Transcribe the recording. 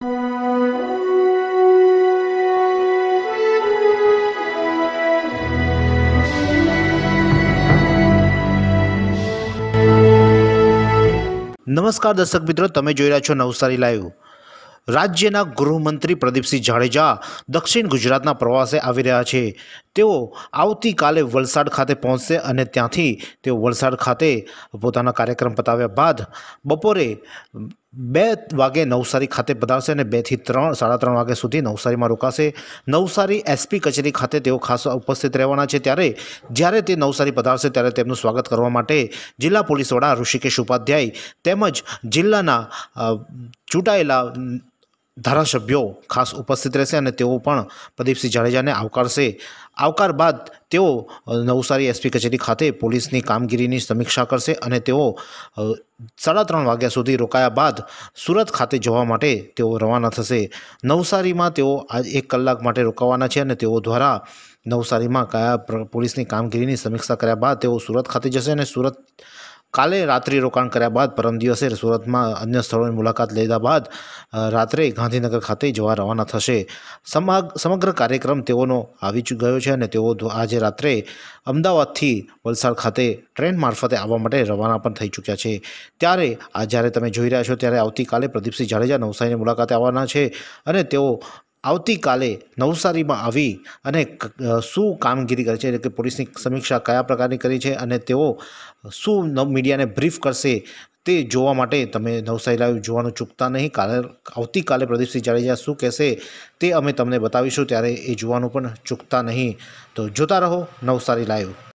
નમસ્કાર દર્શક મિત્રો તમે જોઈ રહ્યા છો નવસારી લાઈવ રાજ્યના ગૃહમંત્રી પ્રદીપસિંહ જાડેજા દક્ષિણ ગુજરાતના પ્રવાસે આવી રહ્યા છે તેઓ આવતીકાલે વલસાડ ખાતે પહોંચશે અને ત્યાંથી તેઓ વલસાડ ખાતે પોતાના કાર્યક્રમ પતાવ્યા બાદ બપોરે બે વાગે નવસારી ખાતે પધારશે અને બેથી ત્રણ સાડા ત્રણ વાગ્યા સુધી નવસારીમાં રોકાશે નવસારી એસપી કચેરી ખાતે તેઓ ખાસ ઉપસ્થિત રહેવાના છે ત્યારે જ્યારે તે નવસારી પધારશે ત્યારે તેમનું સ્વાગત કરવા માટે જિલ્લા પોલીસ વડા ઋષિકેશ ઉપાધ્યાય તેમજ જિલ્લાના ચૂંટાયેલા ધારાસભ્યો ખાસ ઉપસ્થિત રહેશે અને તેઓ પણ પ્રદીપસિંહ જાડેજાને આવકારશે આવકાર બાદ તેઓ નવસારી એસપી કચેરી ખાતે પોલીસની કામગીરીની સમીક્ષા કરશે અને તેઓ સાડા ત્રણ વાગ્યા સુધી રોકાયા બાદ સુરત ખાતે જવા માટે તેઓ રવાના થશે નવસારીમાં તેઓ આજ એક કલાક માટે રોકાવાના છે અને તેઓ દ્વારા નવસારીમાં કયા પોલીસની કામગીરીની સમીક્ષા કર્યા બાદ તેઓ સુરત ખાતે જશે અને સુરત કાલે રાત્રિ રોકાણ કર્યા બાદ પરમ દિવસે સુરતમાં અન્ય સ્થળોની મુલાકાત લીધા બાદ રાત્રે ગાંધીનગર ખાતે જવા રવાના થશે સમગ્ર કાર્યક્રમ તેઓનો આવી ગયો છે અને તેઓ આજે રાત્રે અમદાવાદથી વલસાડ ખાતે ટ્રેન મારફતે આવવા માટે રવાના પણ થઈ ચૂક્યા છે ત્યારે આ જ્યારે તમે જોઈ રહ્યા છો ત્યારે આવતીકાલે પ્રદીપસિંહ જાડેજા નવસારીની મુલાકાતે આવવાના છે અને તેઓ આવતીકાલે નવસારીમાં આવી અને શું કામગીરી કરે છે એટલે કે પોલીસની સમીક્ષા કયા પ્રકારની કરી છે અને તેઓ શું મીડિયાને બ્રીફ કરશે તે જોવા માટે તમે નવસારી લાઈવ જોવાનું ચૂકતા નહીં કાલે આવતીકાલે પ્રદીપસિંહ જાડેજા શું કહેશે તે અમે તમને બતાવીશું ત્યારે એ જોવાનું પણ ચૂકતા નહીં તો જોતા રહો નવસારી લાઈવ